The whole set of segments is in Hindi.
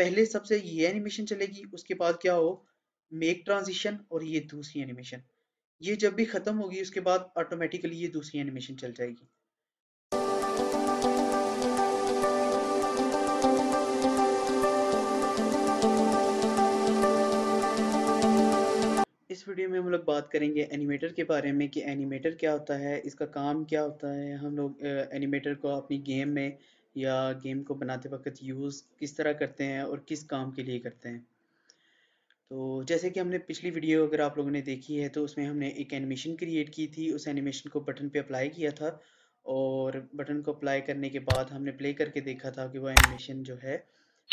पहले सबसे ये एनिमेशन चलेगी उसके बाद क्या हो मेक ट्रांजिशन और ये दूसरी एनिमेशन ये जब भी ख़त्म होगी उसके बाद ऑटोमेटिकली ये दूसरी एनिमेशन चल जाएगी इस वीडियो में हम लोग बात करेंगे एनिमेटर के बारे में कि एनिमेटर क्या होता है इसका काम क्या होता है हम लोग एनिमेटर को अपनी गेम में या गेम को बनाते वक्त यूज़ किस तरह करते हैं और किस काम के लिए करते हैं तो जैसे कि हमने पिछली वीडियो अगर आप लोगों ने देखी है तो उसमें हमने एक एनिमेशन क्रिएट की थी उस एनिमेशन को बटन पे अप्लाई किया था और बटन को अप्लाई करने के बाद हमने प्ले करके देखा था कि वो एनिमेशन जो है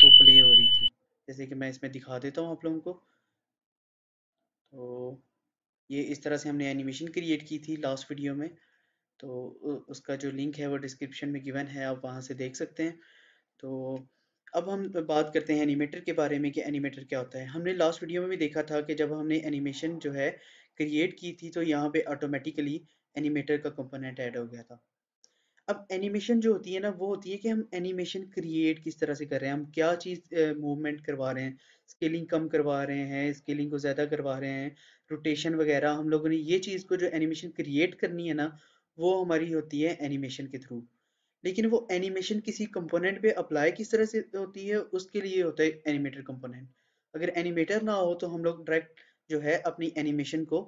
वो प्ले हो रही थी जैसे कि मैं इसमें दिखा देता हूँ आप लोगों को तो ये इस तरह से हमने एनिमेशन क्रिएट की थी लास्ट वीडियो में तो उसका जो लिंक है वो डिस्क्रिप्शन में गिवन है आप वहाँ से देख सकते हैं तो अब हम बात करते हैं एनिमेटर के बारे में कि एनिमेटर क्या होता है हमने लास्ट वीडियो में भी देखा था कि जब हमने एनिमेशन जो है क्रिएट की थी तो यहाँ पे ऑटोमेटिकली एनिमेटर का कंपोनेंट ऐड हो गया था अब एनिमेशन जो होती है ना वो होती है कि हम एनिमेशन क्रिएट किस तरह से कर रहे हैं हम क्या चीज़ मूवमेंट करवा रहे हैं स्केलिंग कम करवा रहे हैं स्केलिंग को ज़्यादा करवा रहे हैं रोटेशन वगैरह हम लोगों ने ये चीज़ को जो एनिमेशन क्रिएट करनी है ना वो हमारी होती है एनिमेशन के थ्रू लेकिन वो एनिमेशन किसी कंपोनेंट पे अप्लाई किस तरह से होती है उसके लिए होता है एनिमेटर कंपोनेंट अगर एनिमेटर ना हो तो हम लोग डायरेक्ट जो है अपनी एनिमेशन को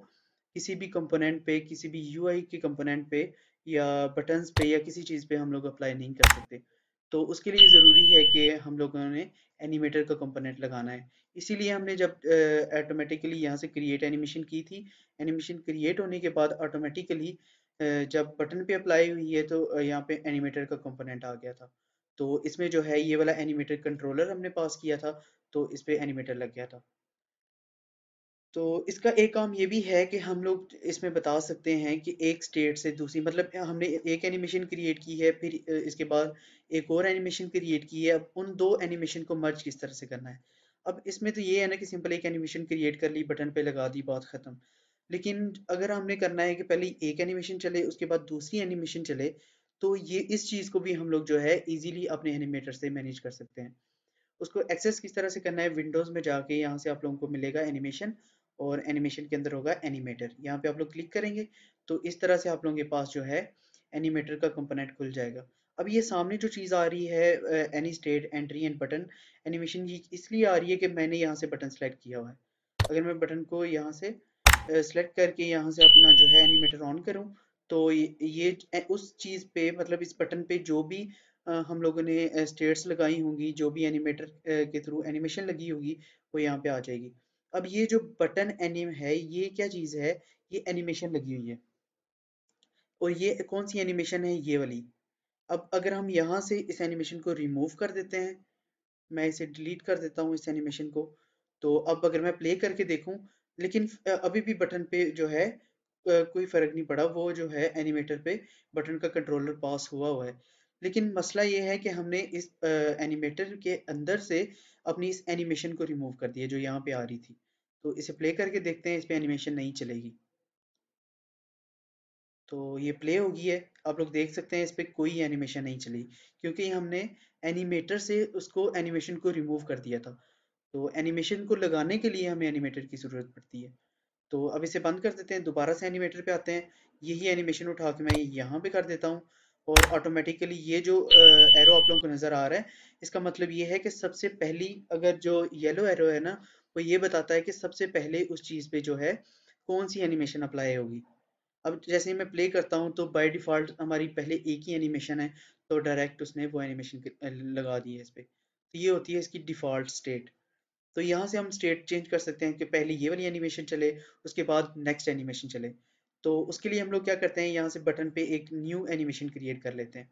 किसी भी कंपोनेंट पे किसी भी यू के कंपोनेंट पे या बटन्स पे या किसी चीज़ पे हम लोग अप्लाई नहीं कर सकते तो उसके लिए ज़रूरी है कि हम लोगों ने एनिमेटर का कंपोनेंट लगाना है इसीलिए हमने जब ऑटोमेटिकली यहाँ से क्रिएट एनिमेशन की थी एनिमेशन क्रिएट होने के बाद ऑटोमेटिकली जब बटन पे अप्लाई हुई है तो यहाँ पे एनिमेटर का कंपोनेंट आ गया था तो इसमें जो है ये वाला एनिमेटर कंट्रोलर हमने पास किया था तो इस पर एनिमेटर लग गया था तो इसका एक काम ये भी है कि हम लोग इसमें बता सकते हैं कि एक स्टेट से दूसरी मतलब हमने एक एनिमेशन क्रिएट की है फिर इसके बाद एक और एनिमेशन क्रिएट की है अब उन दो एनिमेशन को मर्ज किस तरह से करना है अब इसमें तो ये है ना कि सिंपल एक एनिमेशन क्रिएट कर ली बटन पे लगा दी बात ख़त्म लेकिन अगर हमने करना है कि पहले एक एनिमेशन चले उसके बाद दूसरी एनिमेशन चले तो ये इस चीज़ को भी हम लोग जो है इजीली अपने एनिमेटर से मैनेज कर सकते हैं उसको एक्सेस किस तरह से करना है विंडोज़ में जाके यहाँ से आप लोगों को मिलेगा एनिमेशन और एनिमेशन के अंदर होगा एनिमेटर यहाँ पे आप लोग क्लिक करेंगे तो इस तरह से आप लोगों के पास जो है एनिमेटर का कंपोनेंट खुल जाएगा अब ये सामने जो चीज़ आ रही है any state entry and button animation ये इसलिए आ रही है कि मैंने यहाँ से बटन सेलेक्ट किया हुआ है अगर मैं बटन को यहाँ से सेलेक्ट करके यहाँ से अपना जो है एनिमेटर ऑन करूँ तो ये उस चीज़ पे मतलब इस बटन पे जो भी हम लोगों ने स्टेट्स लगाई होंगी जो भी एनिमेटर के थ्रू एनिमेशन लगी होगी वो यहाँ पे आ जाएगी अब ये जो बटन एनिम है ये क्या चीज़ है ये एनिमेशन लगी हुई है और ये कौन सी एनिमेशन है ये वाली अब अगर हम यहाँ से इस एनिमेशन को रिमूव कर देते हैं मैं इसे डिलीट कर देता हूँ इस एनिमेशन को तो अब अगर मैं प्ले करके देखूँ लेकिन अभी भी बटन पे जो है कोई फर्क नहीं पड़ा वो जो है एनिमेटर पे बटन का कंट्रोलर पास हुआ हुआ है लेकिन मसला ये है कि हमने इस एनिमेटर के अंदर से अपनी इस एनिमेशन को रिमूव कर दिया जो यहाँ पे आ रही थी तो इसे प्ले करके देखते हैं इस पर एनिमेशन नहीं चलेगी तो ये प्ले होगी है आप लोग देख सकते हैं इस पर कोई एनिमेशन नहीं चली क्योंकि हमने एनिमेटर से उसको एनिमेशन को रिमूव कर दिया था तो एनिमेशन को लगाने के लिए हमें एनिमेटर की ज़रूरत पड़ती है तो अब इसे बंद कर देते हैं दोबारा से एनिमेटर पे आते हैं यही एनिमेशन उठा के मैं यहाँ पे कर देता हूँ और ऑटोमेटिकली ये जो एरो आप लोगों को नज़र आ रहा है इसका मतलब ये है कि सबसे पहली अगर जो येलो एरो है ना वो ये बताता है कि सबसे पहले उस चीज़ पे जो है कौन सी एनिमेशन अप्लाई होगी अब जैसे ही मैं प्ले करता हूँ तो बाय डिफ़ॉल्ट हमारी पहले एक ही एनिमेशन है तो डायरेक्ट उसने वो एनिमेशन लगा दी है इस पर तो ये होती है इसकी डिफ़ॉल्ट स्टेट तो यहाँ से हम स्टेट चेंज कर सकते हैं कि पहले ये वाली एनिमेशन चले उसके बाद नेक्स्ट एनिमेशन चले तो उसके लिए हम लोग क्या करते हैं यहाँ से बटन पे एक न्यू एनिमेशन क्रिएट कर लेते हैं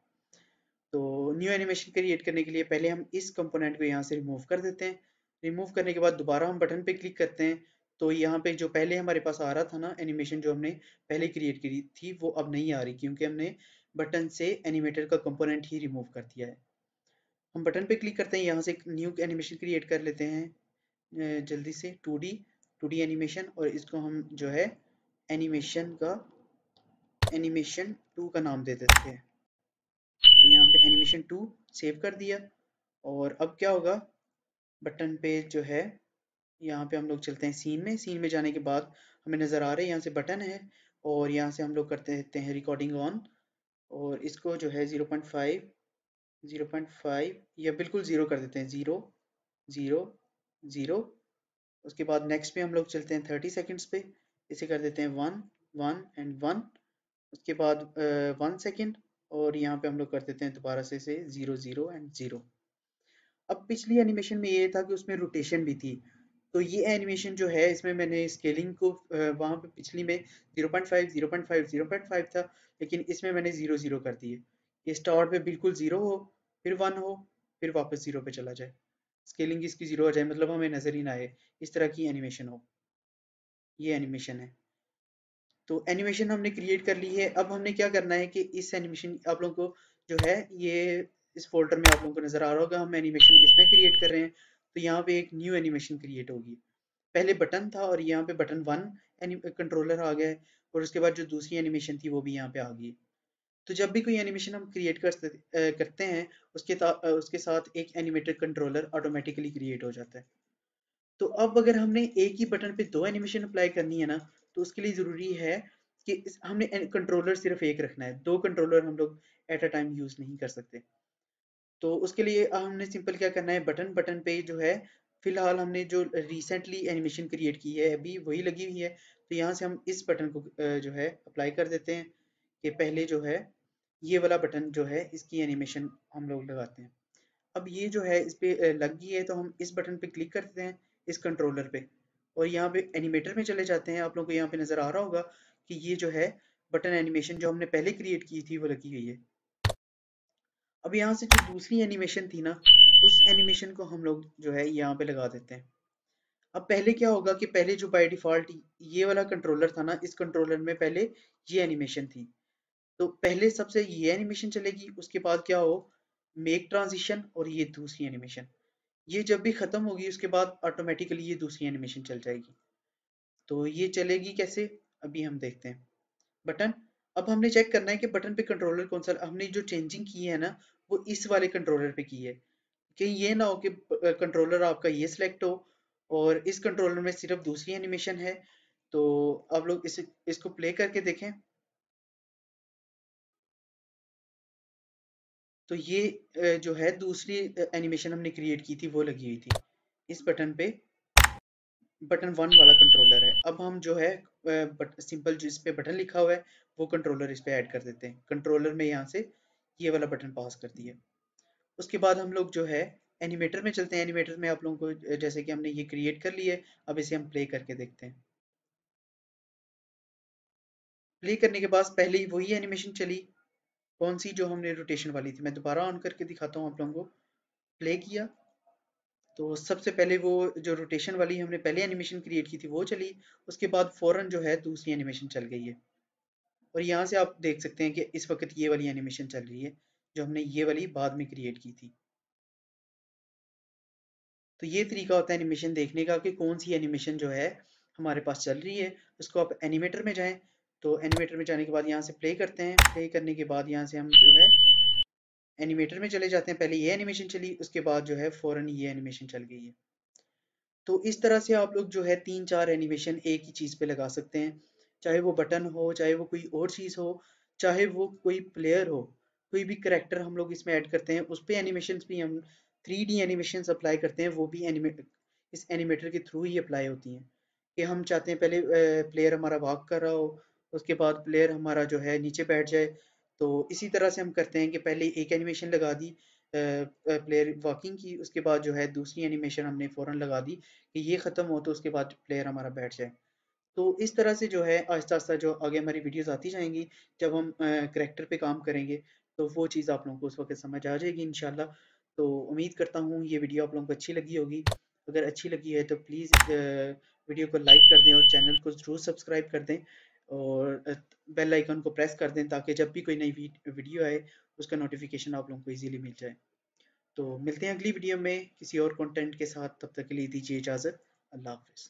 तो न्यू एनिमेशन क्रिएट करने के लिए पहले हम इस कंपोनेंट को यहाँ से रिमूव कर देते हैं रिमूव करने के बाद दोबारा हम बटन पे क्लिक करते हैं तो यहाँ पे जो पहले हमारे पास आ रहा था ना एनिमेशन जो हमने पहले क्रिएट करी थी वो अब नहीं आ रही क्योंकि हमने बटन से एनिमेटर का कंपोनेंट ही रिमूव कर दिया है हम बटन पे क्लिक करते हैं यहाँ से न्यू एनिमेशन क्रिएट कर लेते हैं जल्दी से two D two D animation और इसको हम जो है एनिमेशन का एनिमेशन टू का नाम दे देते हैं तो यहाँ पे एनिमेशन टू सेव कर दिया और अब क्या होगा बटन पे जो है यहाँ पे हम लोग चलते हैं सीन में सीन में जाने के बाद हमें नज़र आ रहा है यहाँ से बटन है और यहाँ से हम लोग करते रहते हैं रिकॉर्डिंग ऑन और इसको जो है zero point five zero point five या बिल्कुल ज़ीरो कर देते हैं ज़ीरो ज़ीरो ज़ीरो उसके बाद नेक्स्ट पे हम लोग चलते हैं थर्टी सेकेंड्स पे इसे कर देते हैं वन वन एंड वन उसके बाद वन सेकेंड और यहाँ पे हम लोग कर देते हैं दोबारा से इसे ज़ीरो ज़ीरो एंड ज़ीरो अब पिछली एनिमेशन में ये था कि उसमें रोटेशन भी थी तो ये एनिमेशन जो है इसमें मैंने स्केलिंग को वहाँ पे पिछली में 0.5 0.5 0.5 था लेकिन इसमें मैंने ज़ीरो ज़ीरो कर दिए ये स्टार पे बिल्कुल ज़ीरो हो फिर वन हो फिर वापस ज़ीरो पे चला जाए स्केलिंग इसकी ज़ीरो हो जाए मतलब हमें नज़र ही ना आए इस तरह की एनिमेशन हो ये एनिमेशन है तो एनिमेशन हमने क्रिएट कर ली है अब हमने क्या करना है कि इस एनिमेशन आप लोगों को जो है ये इस फोल्डर में आप लोगों को नज़र आ रहा होगा हम एनिमेशन इसमें क्रिएट कर रहे हैं तो यहाँ पे एक न्यू एनिमेशन क्रिएट होगी पहले बटन था और यहाँ पे बटन वन कंट्रोलर आ गया और उसके बाद जो दूसरी एनिमेशन थी वो भी यहाँ पे आ गई तो जब भी कोई एनिमेशन हम क्रिएट कर करते हैं उसके उसके साथ एक एनिमेटेड कंट्रोलर ऑटोमेटिकली क्रिएट हो जाता है तो अब अगर हमने एक ही बटन पे दो एनिमेशन अप्लाई करनी है ना तो उसके लिए ज़रूरी है कि हमने कंट्रोलर सिर्फ एक रखना है दो कंट्रोलर हम लोग एट अ टाइम यूज़ नहीं कर सकते तो उसके लिए हमने सिंपल क्या करना है बटन बटन पे जो है फिलहाल हमने जो रिसेंटली एनिमेशन क्रिएट की है अभी वही लगी हुई है तो यहाँ से हम इस बटन को जो है अप्लाई कर देते हैं कि पहले जो है ये वाला बटन जो है इसकी एनिमेशन हम लोग लगाते हैं अब ये जो है इस पर लग गई है तो हम इस बटन पे क्लिक करते हैं इस कंट्रोलर पे और यहाँ पे एनिमेटर में चले जाते हैं आप लोगों को यहाँ पे नज़र आ रहा होगा कि ये जो है बटन एनिमेशन जो हमने पहले क्रिएट की थी वो लगी हुई है अब यहाँ से जो दूसरी एनिमेशन थी ना उस एनिमेशन को हम लोग जो है यहाँ पे लगा देते हैं अब पहले क्या होगा कि पहले जो बाई डिफ़ॉल्ट ये वाला कंट्रोलर था ना इस कंट्रोलर में पहले ये एनिमेशन थी तो पहले सबसे ये एनिमेशन चलेगी उसके बाद क्या हो मेक ट्रांजिशन और ये दूसरी एनिमेशन ये जब भी ख़त्म होगी उसके बाद ऑटोमेटिकली ये दूसरी एनिमेशन चल जाएगी तो ये चलेगी कैसे अभी हम देखते हैं बटन अब हमने चेक करना है कि बटन पे कंट्रोलर कौन सा हमने जो चेंजिंग की है ना वो इस वाले कंट्रोलर पे की है कहीं ये ना हो कि कंट्रोलर आपका ये सिलेक्ट हो और इस कंट्रोलर में सिर्फ दूसरी एनिमेशन है तो आप लोग इस इसको प्ले करके देखें तो ये जो है दूसरी एनिमेशन हमने क्रिएट की थी वो लगी हुई थी इस बटन पे बटन वन वाला कंट्रोलर है अब हम जो है बट, सिंपल जो इस पे बटन लिखा हुआ है वो कंट्रोलर इस पे ऐड कर देते हैं कंट्रोलर में यहाँ से ये वाला बटन पास कर दिया उसके बाद हम लोग जो है एनिमेटर में चलते हैं एनिमेटर में आप लोगों को जैसे कि हमने ये क्रिएट कर लिया है अब इसे हम प्ले करके देखते हैं प्ले करने के बाद पहले ही वही एनिमेशन चली कौन सी जो हमने रोटेशन वाली थी मैं दोबारा ऑन करके दिखाता हूँ आप लोगों को प्ले किया तो सबसे पहले वो जो रोटेशन वाली हमने पहले एनिमेशन क्रिएट की थी वो चली उसके बाद फ़ौरन जो है दूसरी एनिमेशन चल गई है और यहाँ से आप देख सकते हैं कि इस वक्त ये वाली एनिमेशन चल रही है जो हमने ये वाली बाद में क्रिएट की थी तो ये तरीका होता है एनिमेशन देखने का कि कौन सी एनिमेशन जो है हमारे पास चल रही है उसको आप एनिमेटर में जाएं तो एनिमेटर में जाने के बाद यहाँ से प्ले करते हैं प्ले करने के बाद यहाँ से हम जो है एनिमेटर में चले जाते हैं पहले ये एनिमेशन चली उसके बाद जो है फ़ौरन ये एनिमेशन चल गई है तो इस तरह से आप लोग जो है तीन चार एनिमेशन एक ही चीज़ पे लगा सकते हैं चाहे वो बटन हो चाहे वो कोई और चीज़ हो चाहे वो कोई प्लेयर हो कोई भी करेक्टर हम लोग इसमें ऐड करते हैं उस पर एनिमेशन भी हम थ्री डी एनिमेशन अप्लाई करते हैं वो भी एनिमेट इस एनिमेटर के थ्रू ही अप्लाई होती हैं कि हम चाहते हैं पहले प्लेयर हमारा वॉक कर रहा हो उसके बाद प्लेयर हमारा जो है नीचे बैठ जाए तो इसी तरह से हम करते हैं कि पहले एक एनिमेशन लगा दी प्लेयर वॉकिंग की उसके बाद जो है दूसरी एनिमेशन हमने फ़ौरन लगा दी कि ये ख़त्म हो तो उसके बाद प्लेयर हमारा बैठ जाए तो इस तरह से जो है आहिस्ता आहिस्ता जो आगे हमारी वीडियोस आती जाएंगी जब हम करेक्टर पे काम करेंगे तो वो चीज़ आप लोगों को उस वक्त समझ आ जाएगी इन तो उम्मीद करता हूँ ये वीडियो आप लोगों को अच्छी लगी होगी अगर अच्छी लगी है तो प्लीज़ वीडियो को लाइक कर दें और चैनल को ज़रूर सब्सक्राइब कर दें और बेल आइकन को प्रेस कर दें ताकि जब भी कोई नई वीडियो आए उसका नोटिफिकेशन आप लोगों को इजीली मिल जाए तो मिलते हैं अगली वीडियो में किसी और कंटेंट के साथ तब तक के लिए दीजिए इजाज़त अल्लाह हाफिज़